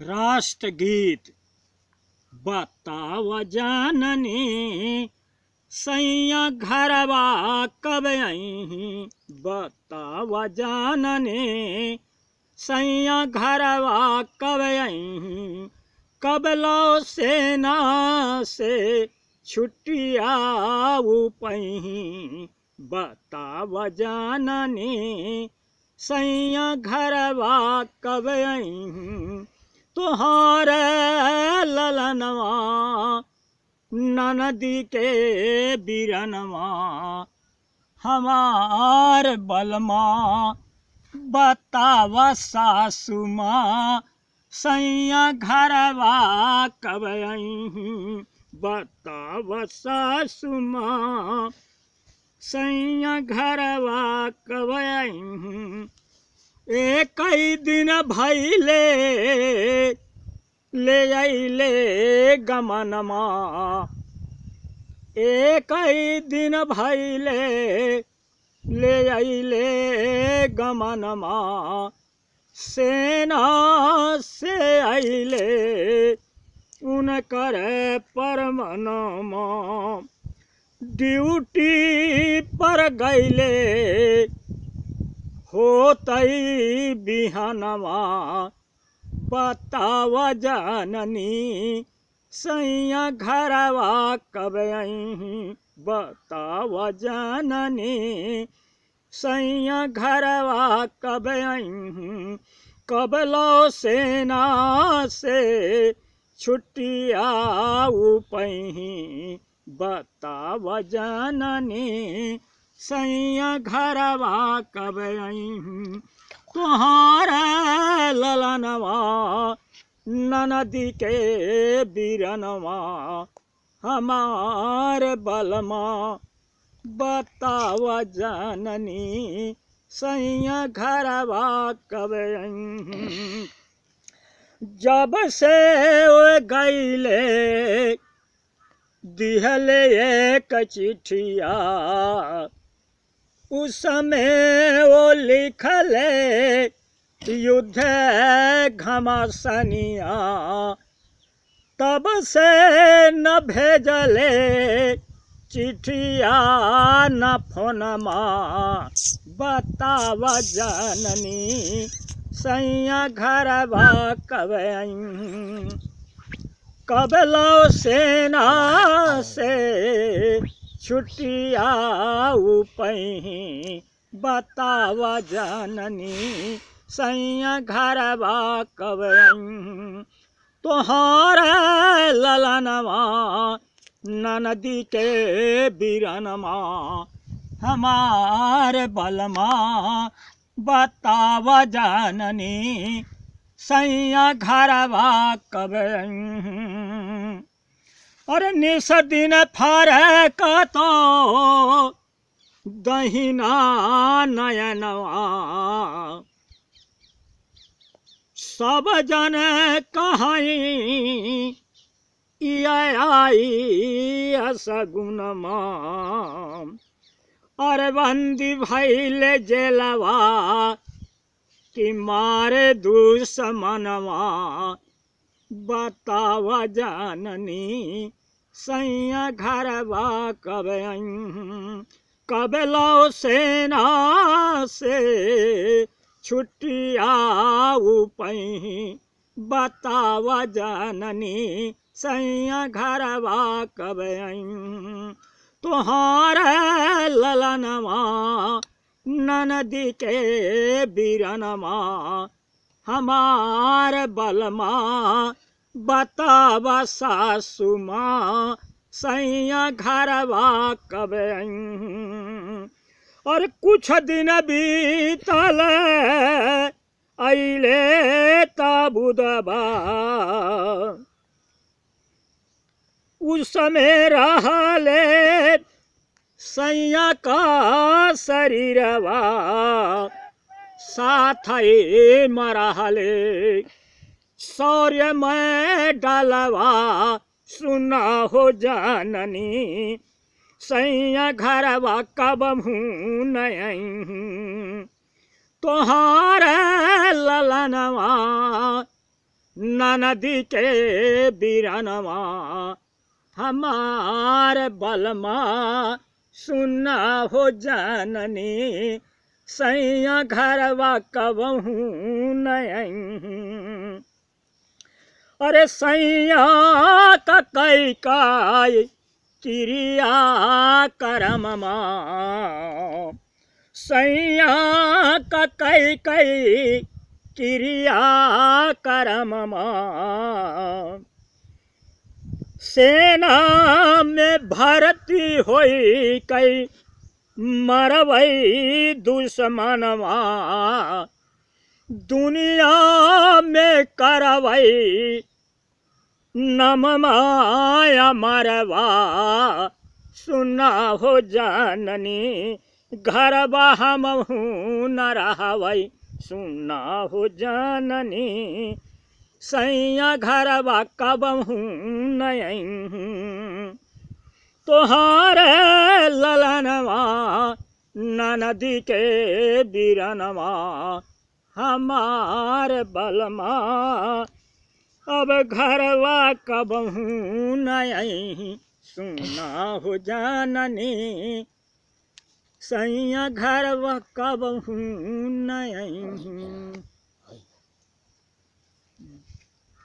राष्ट्रगीत बताव जाननी सैया घरवा कब आई बताव जाननी सैया घरवा कब आई कब लो सेना से छुट्टिया पही बताव जाननी सैया घरवा कब आई तुहारे ललनवा ननदी के बिरनवा हमार बलमा बतावा सासुमा सैया घरवा कब बतावा सासुमा सैया घरवा कब एक दिन भैले ले ले गमनमा एक दिन भैले ले ले गमनमा सेना से आइले उन कर परमनमा ड्यूटी पर गैले होतई बिहनवा बताव जननी सैया घरवा कब आई बताव जननी सैया घरवा कब आई कब लो सेना से छुट्टिया पही बताव जननी सैया घरवा कब आई तुम्हारे ललनवा ननदी के बीरनवा हमार बलमा बताव जननी सैया घरवा कब जब से गैले दिहले एक चिठिया उस समय वो लिखल युद्ध घमासनिया तब से न भेजले चिठिया न फोनमा बताव जननी सैया घर कब कबलो सेना से छुट्टिया पही बताव जननी सैया घरबा कब तोहार ललनवा ननदी के बिरनमा हमार बलमा बताव जननी सैया घरबा कब और निस दिन फर का दहीना नयनवा सब जन कहीं आई सगुनमा और बंदी भैल जलवा कि मारे मनवा बताव जाननी सैया घरवा कब कब लो सेना से छुट्टिया पही बताव जननी सैया बा कब तुहार ललनवा ननदी के बिरनमा हमार बलमा बतावा सासु माँ सैया घरवा कब और कुछ दिन बीतल अले तबुदबा उस समय रहा सैया का शरीरवा साथ मरहले सौर्य डलवा सुना हो जाननी सैया घरवा कब हूँ नयहूँ तोहार ललनवा नदी के बीरनवा हमार बलमा सुना हो जाननी सैया घरवा कब हूँ नयहूँ अरे सैया कई काई चिड़िया करम सैया कई कई क्रिया करम सेना में भरती हो कई मरवई दुश्मनवा दुनिया में करवई नम माया मरवा सुना हो जननी घर बहमहू न रह सुना हो जननी सैया घर बा कबहू न ललनवा नदी के बिरनवा हमार बलमा अब घरवा कबहू न आई सुना हो जाननी सैया घरवा कबहू नही